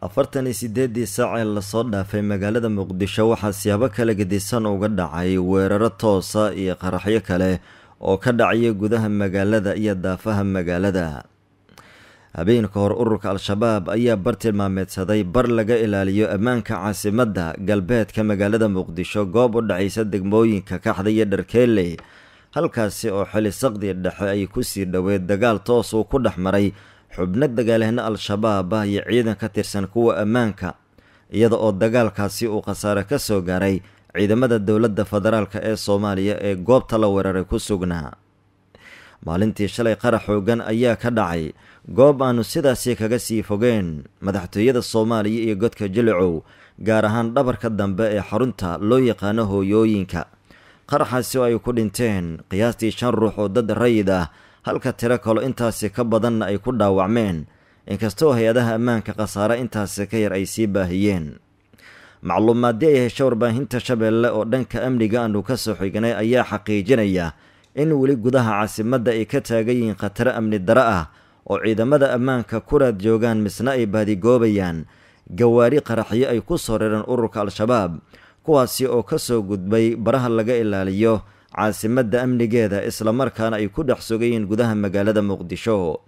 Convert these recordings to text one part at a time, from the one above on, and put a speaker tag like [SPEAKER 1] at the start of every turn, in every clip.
[SPEAKER 1] afartan iyo sideedii saac ee lasoo dhaafay magaalada muqdisho waxaa siyaabo kale gedisan uga dhacay weeraro toosa iyo qaraxyo kale oo ka dhacaya gudaha magaalada iyo daafaha magaalada habeen ka hor ururka al-shabaab ayaa bartilmaameedsaday bar laga ilaaliyo ammaanka caasimadda galbeedka magaalada muqdisho goob u dhacaysa degmooyinka kaxda iyo dharkeeley halkaasi oo xili saqdi dhexe ay kusii dhoweed dagaal toos uu ku dhex maray xubno dagaalahano al-shabaaba iyo ciidan ka tirsan kuwa ammaanka iyada oo dagaalkaasi uu khasaare ka soo gaaray ciidamada dowladda federaalk ee soomaaliya ee goobta la weeraray ku sugnaa maalintii shalay qarax xooggan ayaa ka dhacay goob aannu sidaasi kaga sii fogeen madaxtooyada soomaaliya iyo godka jilicow gaar ahaan dhabarka dambe ee xarunta loo yaqaano hooyooyinka qaraxaasi oo ay ku dhinteen qiyaastii shan ruux oo dad rayid ah halka tiro kale intaasi ka badanna ay ku dhaawacmeen inkastoo hay-adaha ammaanka khasaare intaasi ka yar ay sii baahiyeen macluumaadii ay ah hesho warbaahinta shabeelle oo dhanka amniga aanu ka soo xignay ayaa xaqiijinaya in weli gudaha caasimadda ay ka taagan yihiin khataro amni dara ah oo ciidamada ammaanka ku raad joogaan misna ay baadigoobayaan gawaari qaraxyo ay ku soo rireen ururka al-shabaab kuwaasi oo ka soo gudbay baraha laga ilaaliyo caasimadda amnigeeda islamarkaana ay ku dhex sugayeen gudaha magaalada muqdisho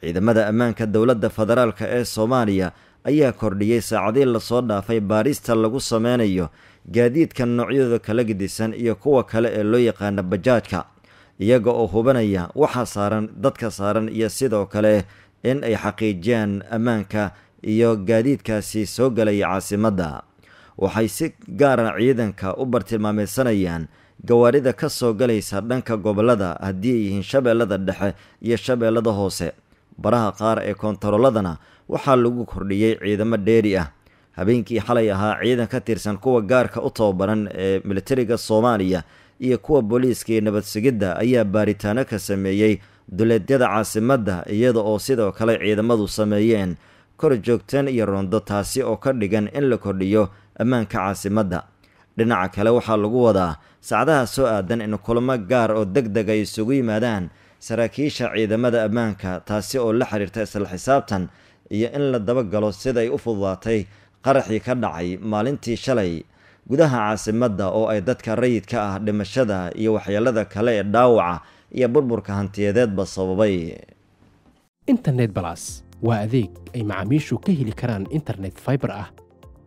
[SPEAKER 1] ciidamada ammaanka dowladda federaalk ee soomaaliya ayaa kordhiyey saacadii lasoo dhaafay baarista lagu sameynayo gaadiidka noocyadooda kala gedisan iyo kuwa kale ee loo yaqaana bajaajka iyaga oo hubanaya waxa saaran dadka saaran iyo sidoo kale in ay xaqiijiyaan ammaanka iyo gaadiidkaasi soo galaya caasimadda waxay si gaara ah ciidanka u bartilmaameysanayaan gawaarida ka soo galaysa dhanka gobollada haddii ay yihiin shabeellada dhexe iyo shabeellada hoose baraha qaar ee koontaroolladana waxaa lagu kordhiyey ciidamo dheeri ah habeenkii xalay ahaa ciidan ka tirsan kuwa gaarka u tababaran ee militariga soomaaliya iyo kuwa booliiska iyo nabad sugidda ayaa baaritaano ka sameeyey duleedyada caasimadda iyada oo sidoo kale ciidamadu sameeyeen kor joogtan iyo rondo taasi oo ka dhigan in la kordhiyo ammaanka caasimadda dhinaca kale waxaa lagu wadaa sacdaha soo aadan in kulamo gaar oo deg deg ay isugu yimaadaan saraakiisha ciidamada ammaanka taasi oo la xiriirta isla xisaabtan iyo in la dabagalo siday u fududaatay qaraxii ka dhacay maalintii shalay gudaha caasimadda oo ay dadka rayidka ah dhimashada iyo waxyeelada kale ee dhaawaca iyo burburka hantiyadeedba
[SPEAKER 2] sababay internet balas waa adeeg ay macaamiishu ka heli karaan internet fiber ah